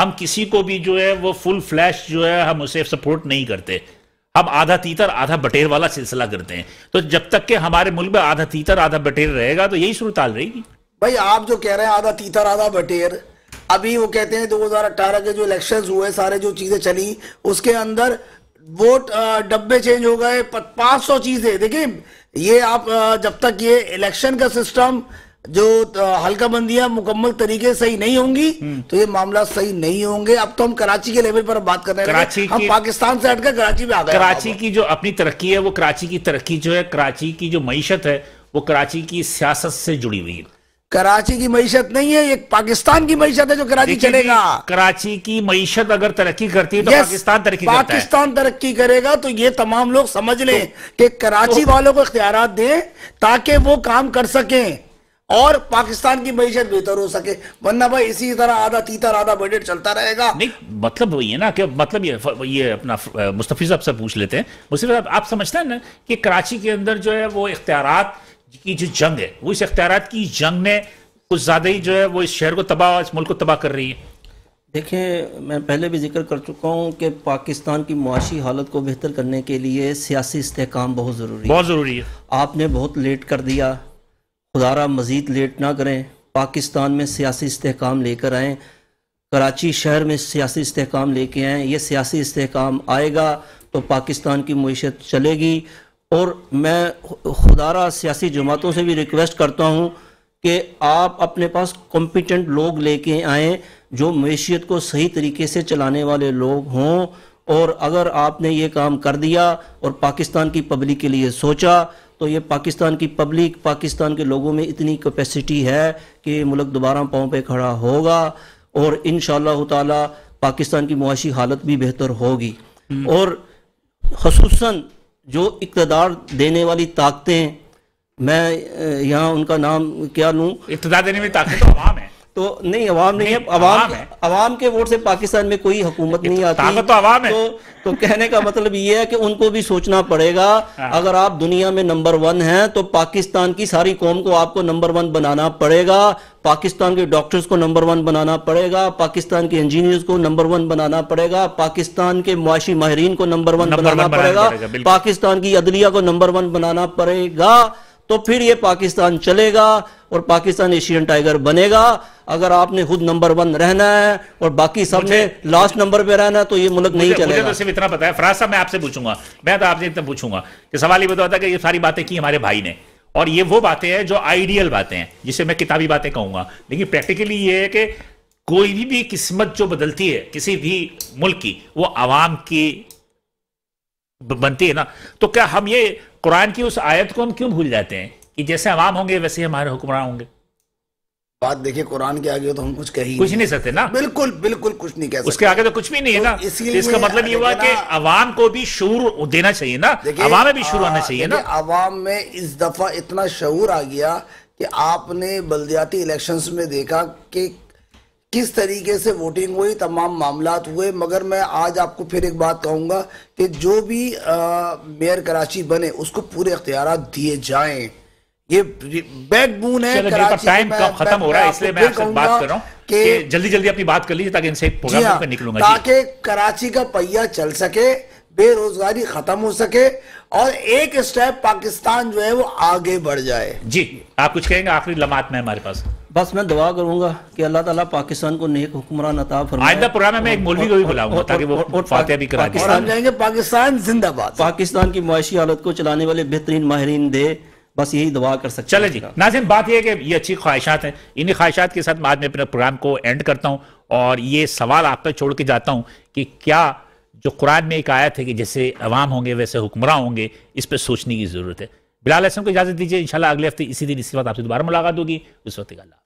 हम किसी को भी जो है वो फुल फ्लैश जो है हम उसे सपोर्ट नहीं करते हम आधा तीतर आधा बटेर वाला सिलसिला करते हैं तो जब तक के हमारे मुल्क में आधा तीतर आधा बटेर रहेगा तो यही सूरताल रहेगी भाई आप जो कह रहे हैं आधा तीतर आधा बटेर अभी वो कहते हैं 2018 के जो इलेक्शंस हुए सारे जो चीजें चली उसके अंदर वोट डब्बे चेंज हो गए पांच सौ चीजें देखिए ये आप जब तक ये इलेक्शन का सिस्टम जो हल्का बंदियां मुकम्मल तरीके सही नहीं होंगी हम्म। तो ये मामला सही नहीं होंगे अब तो हम कराची के लेवल पर बात कर रहे हैं कराची हम पाकिस्तान से हटकर कराची में आ गए कराची की जो अपनी तरक्की है वो कराची की तरक्की जो है कराची की जो मीशत है वो कराची की सियासत से जुड़ी हुई है कराची की मीशत नहीं है एक पाकिस्तान की मीशत है जो कराची चलेगा कराची की मीशत अगर तरक्की करती है तो पाकिस्तान तरक्की पाकिस्तान तरक्की करेगा तो ये तमाम लोग समझ लें तो- कि कराची तो- वालों को इख्तियार दें ताकि वो काम कर सकें और पाकिस्तान की मीशत बेहतर हो सके वरना भाई इसी तरह आधा तीतर आधा बजट चलता रहेगा नहीं मतलब वही है ना कि मतलब ये ये अपना मुस्तफ़ी साहब से पूछ लेते हैं मुस्तफ़ी साहब आप समझते हैं ना कि कराची के अंदर जो है वो इख्तियार की जो जंग है वो इस अख्तियारत की जंग ने कुछ ज़्यादा ही जो है वो इस शहर को तबाह इस मुल्क को तबाह कर रही है देखें मैं पहले भी जिक्र कर चुका हूँ कि पाकिस्तान की मुआशी हालत को बेहतर करने के लिए सियासी इसकाम बहुत ज़रूरी बहुत ज़रूरी है आपने बहुत लेट कर दिया खुदारा मज़ीद लेट ना करें पाकिस्तान में सियासी इस्तेकाम लेकर आएँ कराची शहर में सियासी इस्तेकाम लेके आएँ ये सियासी इस्तेकाम आएगा तो पाकिस्तान की मीशत चलेगी और मैं खुदारा सियासी जमातों से भी रिक्वेस्ट करता हूँ कि आप अपने पास कॉम्पिटेंट लोग लेके आएँ जो मीशत को सही तरीके से चलाने वाले लोग हों और अगर आपने ये काम कर दिया और पाकिस्तान की पब्लिक के लिए सोचा तो ये पाकिस्तान की पब्लिक पाकिस्तान के लोगों में इतनी कैपेसिटी है कि मुल्क दोबारा पाँव पे खड़ा होगा और इन ताला पाकिस्तान की मुआशी हालत भी बेहतर होगी हम्म। और खसूस जो इकतदार देने वाली ताकतें मैं यहाँ उनका नाम क्या लूँ इकतदार देने वाली ताकतें तो आवाम है तो नहीं अवाम नहीं, नहीं अवाम अवाम, अवाम के वोट से पाकिस्तान में कोई हुकूमत तो नहीं आती तो अवाम है तो, तो कहने का मतलब ये है कि उनको भी सोचना पड़ेगा हाँ। अगर आप दुनिया में नंबर वन हैं तो पाकिस्तान की सारी कौम को आपको नंबर वन बनाना पड़ेगा पाकिस्तान के डॉक्टर्स को नंबर वन बनाना पड़ेगा पाकिस्तान के इंजीनियर्स को नंबर वन बनाना पड़ेगा पाकिस्तान के मुआशी माहरीन को नंबर वन बनाना पड़ेगा पाकिस्तान की अदलिया को नंबर वन बनाना पड़ेगा तो फिर ये पाकिस्तान चलेगा और पाकिस्तान एशियन टाइगर बनेगा अगर आपने खुद नंबर वन रहना है और बाकी सब ने लास्ट नंबर पे रहना है तो ये मुल्क नहीं मुझे, चलेगा मुझे तो सिर्फ इतना पता है फराज साहब मैं आपसे पूछूंगा मैं तो आपसे इतना पूछूंगा कि सवाल ये बताता तो कि ये सारी बातें की हमारे भाई ने और ये वो बातें हैं जो आइडियल बातें हैं जिसे मैं किताबी बातें कहूंगा लेकिन प्रैक्टिकली ये है कि कोई भी, भी किस्मत जो बदलती है किसी भी मुल्क की वो आवाम की बनती है ना तो क्या हम ये कुरान की उस आयत को हम क्यों भूल जाते हैं कि जैसे अवाम होंगे वैसे ही हमारे हुक्मरान होंगे बात देखिए कुरान के आगे तो हम कुछ कही कुछ नहीं सकते ना बिल्कुल बिल्कुल कुछ नहीं कह सकते उसके आगे तो कुछ भी नहीं है तो ना इसलिए इसका मतलब ये हुआ कि अवाम को भी शूर देना चाहिए ना अवाम में भी शूर आना चाहिए ना अवाम में इस दफा इतना शूर आ गया कि आपने बल्दियाती इलेक्शंस में देखा कि किस तरीके से वोटिंग हुई तमाम मामला हुए मगर मैं आज आपको फिर एक बात कहूँगा कि जो भी मेयर कराची बने उसको पूरे अख्तियार दिए जाए ये बैकबोन है टाइम तो कब खत्म हो रहा है इसलिए मैं आपसे बात कर रहा हूं कि जल्दी जल्दी अपनी बात कर लीजिए ताकि इनसे प्रोग्राम में हाँ, निकलूंगा ताकि कराची का पहिया चल सके बेरोजगारी खत्म हो सके और एक स्टेप पाकिस्तान जो है वो आगे बढ़ जाए जी आप कुछ कहेंगे आखिरी लमात में हमारे पास बस मैं दुआ करूंगा कि अल्लाह ताला पाकिस्तान को नेक हुक्मरान अता फरमाए आज प्रोग्राम में एक मौलवी को भी बुलाऊंगा ताकि वो और फातिहा भी करा पाकिस्तान जाएंगे पाकिस्तान जिंदाबाद पाकिस्तान की मुआशी हालत को चलाने वाले बेहतरीन माहरीन दे बस यही दुआ कर सकते चले जी नाजिम बात यह है कि ये अच्छी ख्वाहिशात हैं इन्हीं ख्वाहिशात के साथ मैं आज मैं अपने प्रोग्राम को एंड करता हूँ और ये सवाल आप तक छोड़ के जाता हूँ कि क्या जो कुरान में एक आयत है कि जैसे अवाम होंगे वैसे हुक्मरान होंगे इस पर सोचने की ज़रूरत है बिलाल हसन को इजाज़त दीजिए इंशाल्लाह अगले हफ्ते इसी दिन इसी वक्त आपसे दोबारा मुलाकात होगी उस वक्त अल्लाह